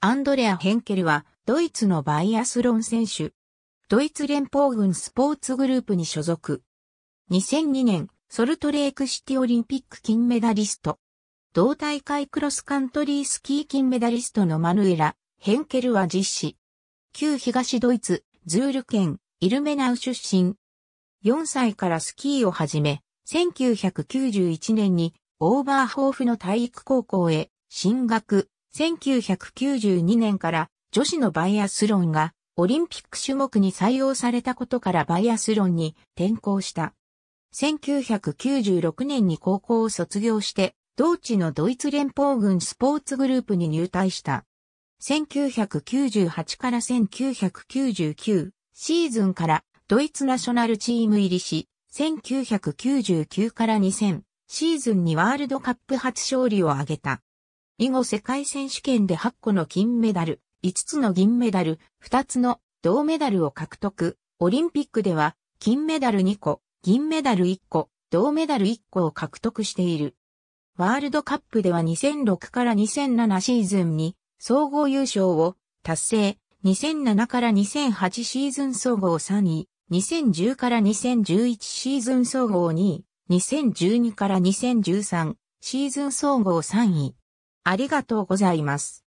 アンドレア・ヘンケルは、ドイツのバイアスロン選手。ドイツ連邦軍スポーツグループに所属。2002年、ソルトレークシティオリンピック金メダリスト。同大会クロスカントリースキー金メダリストのマヌエラ・ヘンケルは実施。旧東ドイツ、ズール県、イルメナウ出身。4歳からスキーを始め、1991年にオーバーホーフの体育高校へ進学、1992年から女子のバイアスロンがオリンピック種目に採用されたことからバイアスロンに転向した。1996年に高校を卒業して、同地のドイツ連邦軍スポーツグループに入隊した。1998から1999シーズンからドイツナショナルチーム入りし、1999から2000シーズンにワールドカップ初勝利を挙げた。以後世界選手権で8個の金メダル、5つの銀メダル、2つの銅メダルを獲得。オリンピックでは金メダル2個、銀メダル1個、銅メダル1個を獲得している。ワールドカップでは2006から2007シーズンに総合優勝を達成、2007から2008シーズン総合3位、2010から2011シーズン総合2位、2012から2013シーズン総合3位、ありがとうございます。